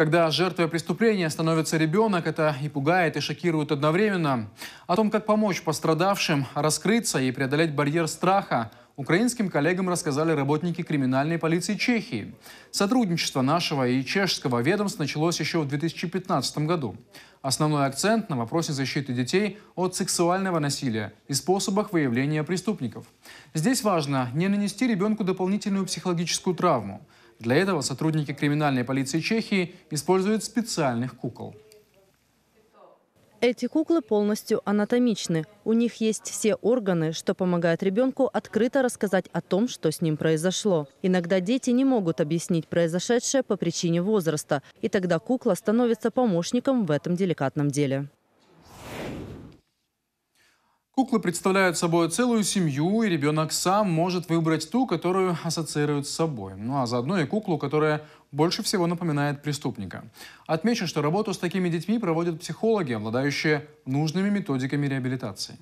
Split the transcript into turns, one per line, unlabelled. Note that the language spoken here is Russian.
Когда жертвой преступления становится ребенок, это и пугает, и шокирует одновременно. О том, как помочь пострадавшим раскрыться и преодолеть барьер страха, украинским коллегам рассказали работники криминальной полиции Чехии. Сотрудничество нашего и чешского ведомства началось еще в 2015 году. Основной акцент на вопросе защиты детей от сексуального насилия и способах выявления преступников. Здесь важно не нанести ребенку дополнительную психологическую травму – для этого сотрудники криминальной полиции Чехии используют специальных кукол.
Эти куклы полностью анатомичны. У них есть все органы, что помогает ребенку открыто рассказать о том, что с ним произошло. Иногда дети не могут объяснить произошедшее по причине возраста, и тогда кукла становится помощником в этом деликатном деле.
Куклы представляют собой целую семью, и ребенок сам может выбрать ту, которую ассоциирует с собой. Ну а заодно и куклу, которая больше всего напоминает преступника. Отмечу, что работу с такими детьми проводят психологи, обладающие нужными методиками реабилитации.